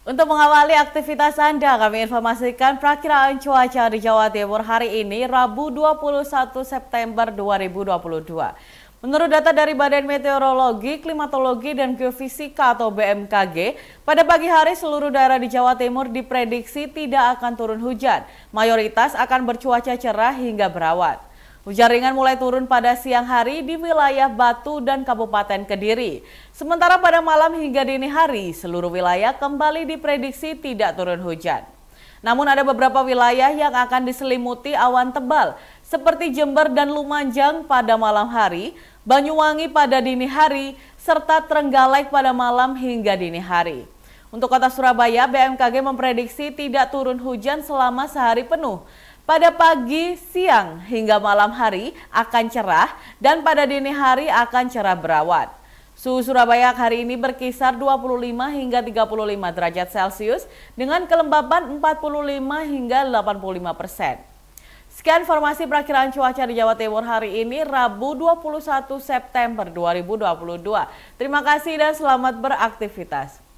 Untuk mengawali aktivitas Anda, kami informasikan perakiraan cuaca di Jawa Timur hari ini, Rabu 21 September 2022. Menurut data dari Badan Meteorologi, Klimatologi, dan Geofisika atau BMKG, pada pagi hari seluruh daerah di Jawa Timur diprediksi tidak akan turun hujan. Mayoritas akan bercuaca cerah hingga berawat. Hujan ringan mulai turun pada siang hari di wilayah Batu dan Kabupaten Kediri. Sementara pada malam hingga dini hari, seluruh wilayah kembali diprediksi tidak turun hujan. Namun ada beberapa wilayah yang akan diselimuti awan tebal seperti Jember dan Lumajang pada malam hari, Banyuwangi pada dini hari, serta Trenggalek pada malam hingga dini hari. Untuk kota Surabaya, BMKG memprediksi tidak turun hujan selama sehari penuh. Pada pagi, siang, hingga malam hari akan cerah dan pada dini hari akan cerah berawan. Suhu Surabaya hari ini berkisar 25 hingga 35 derajat Celcius dengan kelembaban 45 hingga 85 persen. Sekian informasi perakiran cuaca di Jawa Timur hari ini Rabu 21 September 2022. Terima kasih dan selamat beraktivitas.